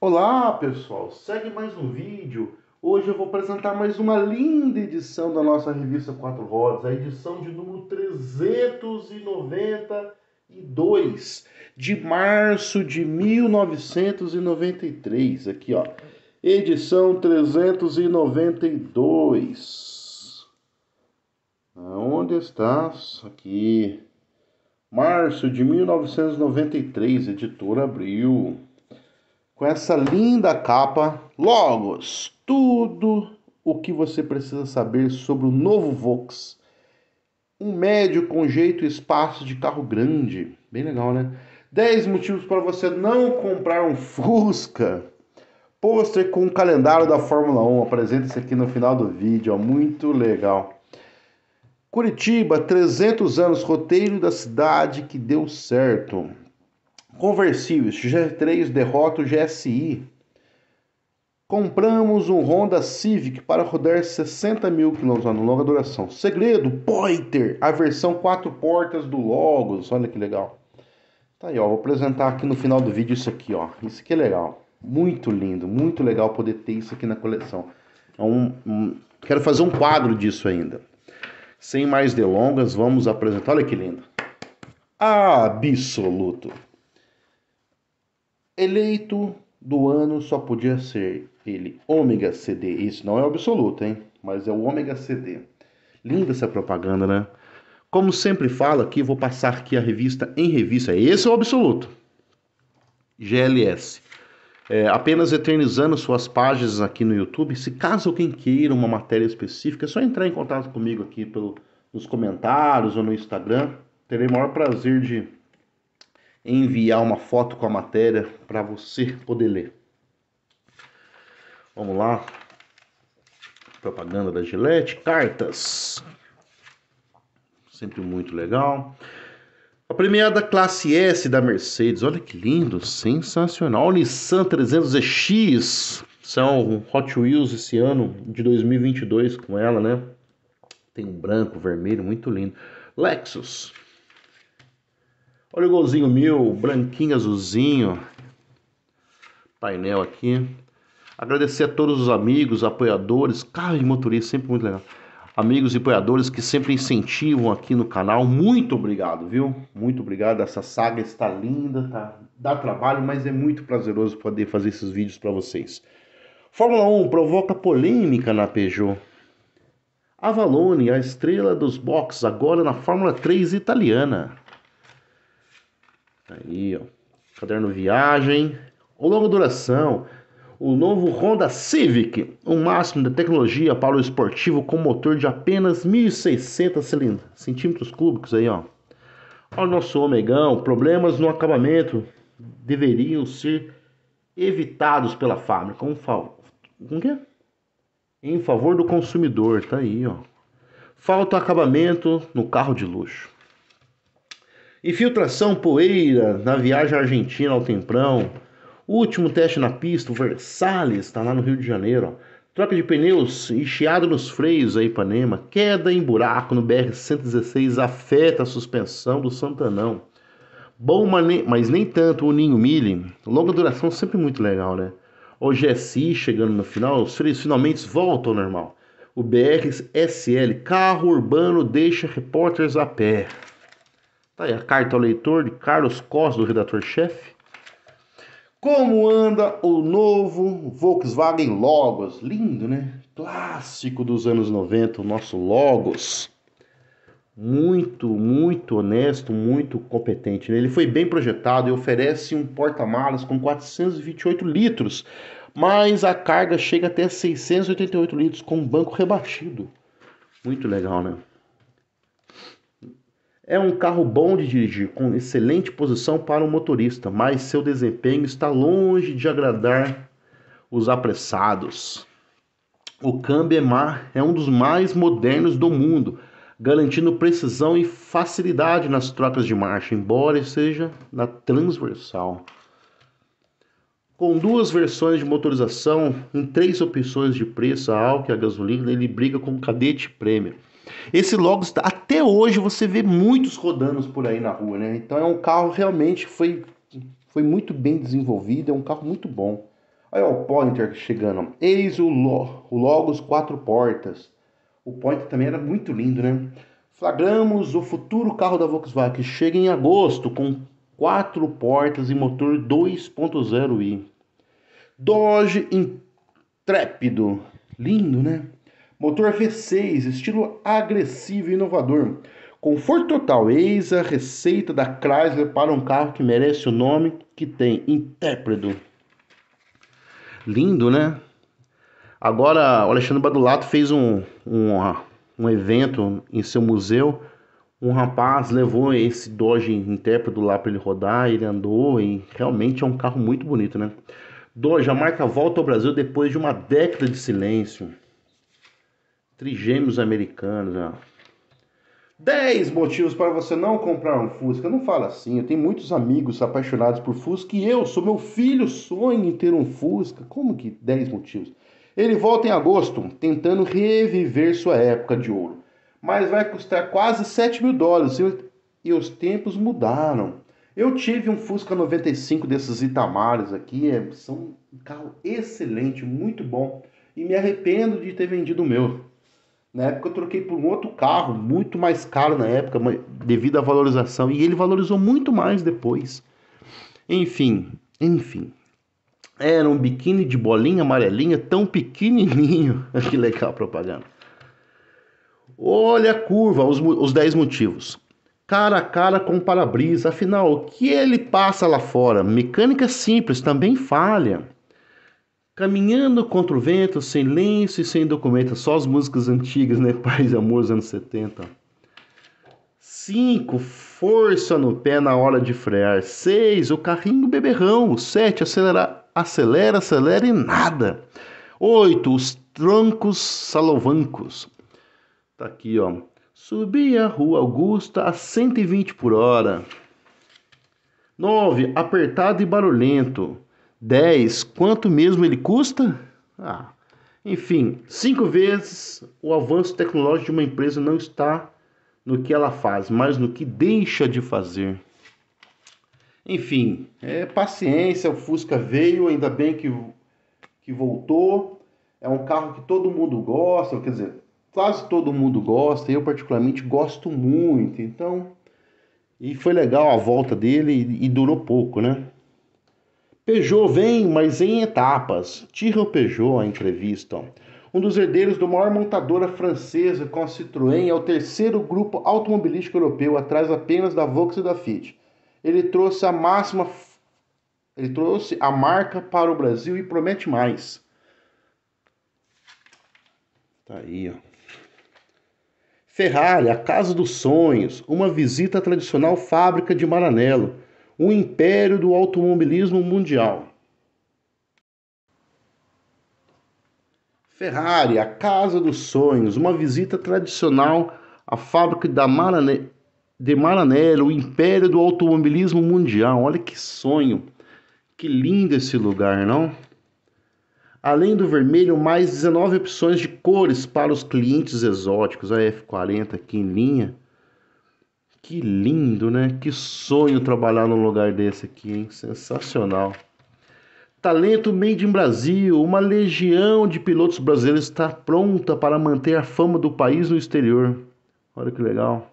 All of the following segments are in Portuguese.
Olá pessoal, segue mais um vídeo. Hoje eu vou apresentar mais uma linda edição da nossa revista Quatro Rodas, a edição de número 392, de março de 1993. Aqui ó, edição 392. Onde está? Aqui. Março de 1993, editora Abril com essa linda capa. Logos, tudo o que você precisa saber sobre o novo Vox. Um médio com jeito e espaço de carro grande. Bem legal, né? 10 motivos para você não comprar um Fusca. Pôster com o calendário da Fórmula 1. Apresenta isso aqui no final do vídeo. Muito legal. Curitiba, 300 anos, roteiro da cidade que deu certo conversíveis G3 Derrota GSI. Compramos um Honda Civic para rodar 60 mil quilômetros no longa duração. Segredo, Pointer, a versão 4 portas do Logos. Olha que legal. Tá aí, ó. Vou apresentar aqui no final do vídeo isso aqui, ó. Isso aqui é legal. Muito lindo, muito legal poder ter isso aqui na coleção. É um, um, quero fazer um quadro disso ainda. Sem mais delongas, vamos apresentar. Olha que lindo. Absoluto eleito do ano só podia ser ele, ômega CD. Isso não é absoluto, hein? Mas é o ômega CD. Linda essa propaganda, né? Como sempre falo aqui, vou passar aqui a revista em revista. Esse é o absoluto. GLS. É, apenas eternizando suas páginas aqui no YouTube. Se caso alguém queira uma matéria específica, é só entrar em contato comigo aqui pelo, nos comentários ou no Instagram. Terei o maior prazer de enviar uma foto com a matéria para você poder ler. Vamos lá. Propaganda da Gillette, cartas. Sempre muito legal. A premiada classe S da Mercedes, olha que lindo, sensacional. O Nissan 300X, são Hot Wheels esse ano de 2022 com ela, né? Tem um branco, vermelho, muito lindo. Lexus, Olha o golzinho meu, branquinho, azulzinho. Painel aqui. Agradecer a todos os amigos, apoiadores, carro e motorista, sempre muito legal. Amigos e apoiadores que sempre incentivam aqui no canal. Muito obrigado, viu? Muito obrigado. Essa saga está linda, tá? Dá trabalho, mas é muito prazeroso poder fazer esses vídeos para vocês. Fórmula 1 provoca polêmica na Peugeot. Avalone, a estrela dos boxes, agora na Fórmula 3 italiana. Tá aí, ó. Caderno Viagem. O longo duração. O novo Honda Civic, o máximo da tecnologia para o esportivo com motor de apenas cilindros centímetros cúbicos aí, ó. Ao nosso Omegão, problemas no acabamento deveriam ser evitados pela fábrica. com fa... Com quê? Em favor do consumidor, tá aí, ó. Falta acabamento no carro de luxo. Infiltração poeira na viagem à Argentina ao Temprão. Último teste na pista, o Versalhes, está lá no Rio de Janeiro. Ó. Troca de pneus e chiado nos freios a Ipanema. Queda em buraco no BR-116 afeta a suspensão do Santanão. Bom, mas nem tanto o Ninho Mille. Longa duração sempre muito legal, né? O GSI chegando no final, os freios finalmente voltam ao normal. O BR-SL, carro urbano, deixa repórteres a pé. Tá aí a carta ao leitor de Carlos Costa, do redator-chefe. Como anda o novo Volkswagen Logos? Lindo, né? Clássico dos anos 90, o nosso Logos. Muito, muito honesto, muito competente. Né? Ele foi bem projetado e oferece um porta-malas com 428 litros, mas a carga chega até 688 litros com o banco rebatido. Muito legal, né? É um carro bom de dirigir, com excelente posição para o motorista, mas seu desempenho está longe de agradar os apressados. O câmbio é um dos mais modernos do mundo, garantindo precisão e facilidade nas trocas de marcha, embora seja na transversal. Com duas versões de motorização, em três opções de preço, a álcool e a gasolina, ele briga com o Cadete Prêmio. Esse Logos, tá, até hoje você vê muitos rodando por aí na rua, né? Então é um carro realmente foi, foi muito bem desenvolvido, é um carro muito bom. Aí ó, o Pointer chegando. Eis o, Lo, o Logos quatro portas. O Pointer também era muito lindo, né? Flagramos o futuro carro da Volkswagen que chega em agosto com quatro portas e motor 2.0i. Dodge Intrépido. Lindo, né? motor V6, estilo agressivo e inovador. Conforto total, eis a receita da Chrysler para um carro que merece o nome que tem, intrépido. Lindo, né? Agora, o Alexandre Badulato fez um, um, um evento em seu museu. Um rapaz levou esse Dodge Intrépido lá para ele rodar, ele andou e realmente é um carro muito bonito, né? Dodge, a marca volta ao Brasil depois de uma década de silêncio. Trigêmeos americanos, ó. 10 motivos para você não comprar um Fusca. Não fala assim, eu tenho muitos amigos apaixonados por Fusca e eu, sou meu filho, sonho em ter um Fusca. Como que 10 motivos? Ele volta em agosto, tentando reviver sua época de ouro. Mas vai custar quase 7 mil dólares e os tempos mudaram. Eu tive um Fusca 95 desses Itamares aqui, é, são um carro excelente, muito bom. E me arrependo de ter vendido o meu. Na época eu troquei por um outro carro, muito mais caro na época, devido à valorização, e ele valorizou muito mais depois. Enfim, enfim. Era um biquíni de bolinha amarelinha tão pequenininho. que legal a propaganda. Olha a curva, os, os 10 motivos. Cara a cara com para-brisa, afinal, o que ele passa lá fora? Mecânica simples também falha. Caminhando contra o vento, sem lenço e sem documento, só as músicas antigas, né? Paz e amor dos anos 70. 5. Força no pé na hora de frear. 6. O carrinho beberrão. 7. Acelera, acelera, acelera e nada. 8. Os troncos salovancos. Tá aqui, ó. Subir a Rua Augusta a 120 por hora. 9. Apertado e barulhento. 10, quanto mesmo ele custa? Ah, enfim, cinco vezes o avanço tecnológico de uma empresa não está no que ela faz, mas no que deixa de fazer. Enfim, é paciência, o Fusca veio, ainda bem que, que voltou. É um carro que todo mundo gosta, quer dizer, quase todo mundo gosta, eu particularmente gosto muito. Então, e foi legal a volta dele e, e durou pouco, né? Peugeot vem, mas em etapas. Tira o Peugeot a entrevista. Um dos herdeiros da do maior montadora francesa com a Citroën é o terceiro grupo automobilístico europeu, atrás apenas da Volkswagen e da Fiat. Ele trouxe a máxima ele trouxe a marca para o Brasil e promete mais. Tá aí, ó. Ferrari, a casa dos sonhos, uma visita à tradicional fábrica de Maranello o império do automobilismo mundial. Ferrari, a casa dos sonhos, uma visita tradicional à fábrica da Marane... de Maranello, o império do automobilismo mundial. Olha que sonho, que lindo esse lugar, não? Além do vermelho, mais 19 opções de cores para os clientes exóticos. A F40 aqui em linha que lindo, né? Que sonho trabalhar num lugar desse aqui, hein? Sensacional. Talento Made in Brasil, uma legião de pilotos brasileiros está pronta para manter a fama do país no exterior. Olha que legal.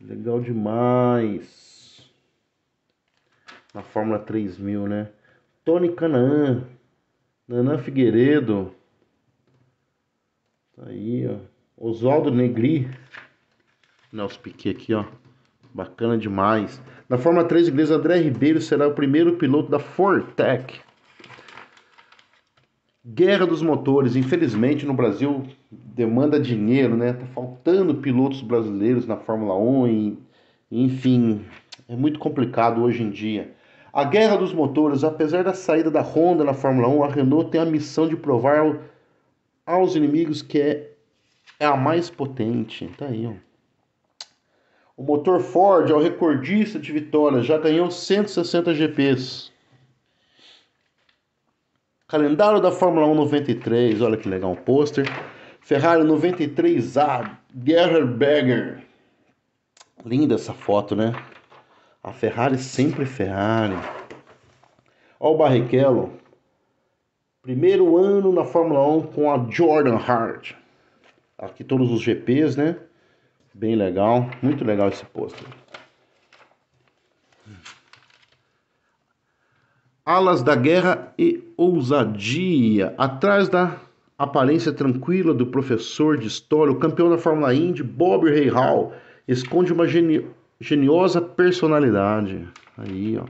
Legal demais. Na Fórmula 3000, né? Tony Canaan, Nanã Figueiredo. Tá aí, ó. Oswaldo Negri. Nelson né, Piquet aqui, ó. Bacana demais. Na Fórmula 3, o inglês André Ribeiro será o primeiro piloto da Fortec. Guerra dos motores. Infelizmente, no Brasil, demanda dinheiro, né? Tá faltando pilotos brasileiros na Fórmula 1 e, enfim, é muito complicado hoje em dia. A guerra dos motores, apesar da saída da Honda na Fórmula 1, a Renault tem a missão de provar aos inimigos que é, é a mais potente. Tá aí, ó. O motor Ford é o recordista de vitórias, já ganhou 160 GPs. Calendário da Fórmula 1 93, olha que legal um pôster. Ferrari 93A, Gerhard Linda essa foto, né? A Ferrari sempre Ferrari. Olha o Barrichello. Primeiro ano na Fórmula 1 com a Jordan Hart. Aqui todos os GPs, né? Bem legal, muito legal esse pôster. Alas da guerra e ousadia. Atrás da aparência tranquila do professor de história, o campeão da Fórmula Indy, Bob Rahal, esconde uma geni geniosa personalidade. Aí, ó.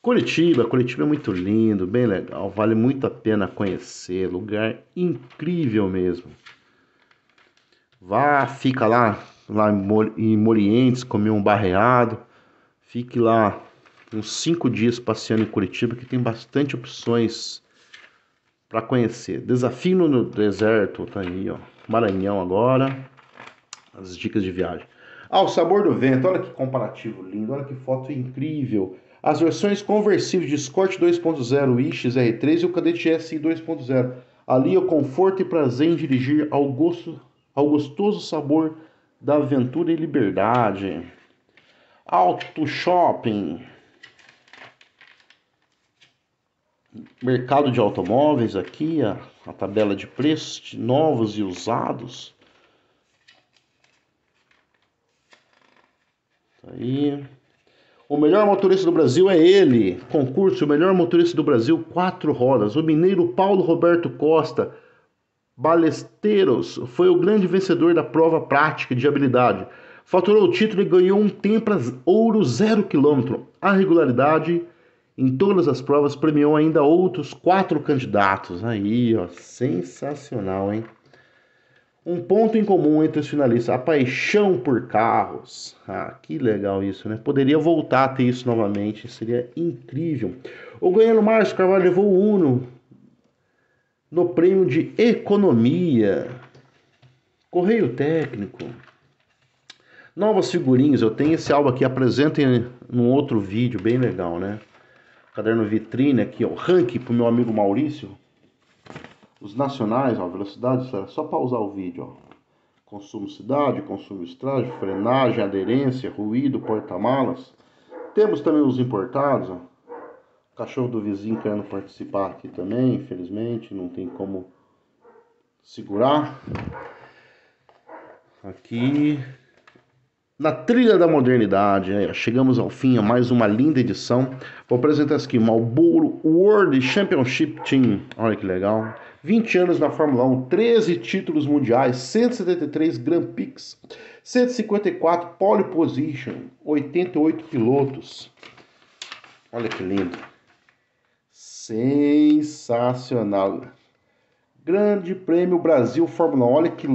Curitiba, Curitiba é muito lindo, bem legal, vale muito a pena conhecer, lugar incrível mesmo. Vá, fica lá, lá em Morientes, comer um barreado. Fique lá uns cinco dias passeando em Curitiba, que tem bastante opções para conhecer. Desafio no deserto, tá aí, ó. Maranhão agora. As dicas de viagem. Ah, o sabor do vento, olha que comparativo lindo, olha que foto incrível. As versões conversíveis de Escort 2.0, ixr R3 e o Cadete SI 2.0. Ali é o conforto e prazer em dirigir ao gosto ao gostoso sabor da aventura e liberdade. Alto Shopping. Mercado de automóveis aqui, a, a tabela de preços de novos e usados. Tá aí. O melhor motorista do Brasil é ele. Concurso, o melhor motorista do Brasil, quatro rodas. O mineiro Paulo Roberto Costa Balesteiros foi o grande vencedor da prova prática de habilidade. Faturou o título e ganhou um templo Ouro 0 km. A regularidade em todas as provas premiou ainda outros quatro candidatos. Aí, ó, sensacional, hein? Um ponto em comum entre os finalistas, a paixão por carros. Ah, que legal isso, né? Poderia voltar a ter isso novamente, seria incrível. O Goiano Márcio Carvalho levou o Uno no prêmio de economia. Correio técnico. Novas figurinhas, eu tenho esse álbum aqui, apresentem num outro vídeo, bem legal, né? Caderno vitrine aqui, ó, ranking pro meu amigo Maurício. Os nacionais, ó, velocidade, só pausar o vídeo, ó. Consumo cidade, consumo estrada, frenagem, aderência, ruído, porta-malas. Temos também os importados, ó cachorro do vizinho querendo participar aqui também, infelizmente, não tem como segurar. Aqui na trilha da modernidade, né? chegamos ao fim a mais uma linda edição. Vou apresentar aqui Malboro World Championship Team. Olha que legal. 20 anos na Fórmula 1, 13 títulos mundiais, 173 Grand Prix, 154 pole position, 88 pilotos. Olha que lindo. Sensacional. Grande Prêmio Brasil Fórmula 1. Olha que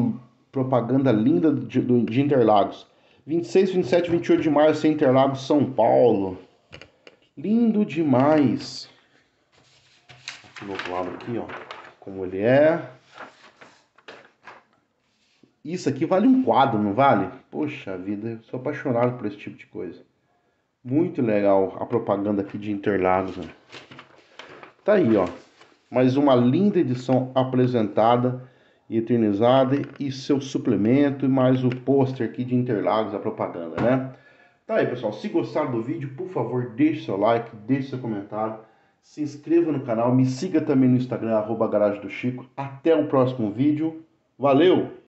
propaganda linda de, de Interlagos. 26, 27, 28 de março em Interlagos, São Paulo. Lindo demais. Do outro lado aqui, ó. Como ele é. Isso aqui vale um quadro, não vale? Poxa vida, eu sou apaixonado por esse tipo de coisa. Muito legal a propaganda aqui de Interlagos. Né? Tá aí, ó. Mais uma linda edição apresentada e eternizada e seu suplemento e mais o pôster aqui de Interlagos, a propaganda, né? Tá aí, pessoal. Se gostaram do vídeo, por favor, deixe seu like, deixe seu comentário, se inscreva no canal, me siga também no Instagram, arroba Garagem do Chico. Até o próximo vídeo. Valeu!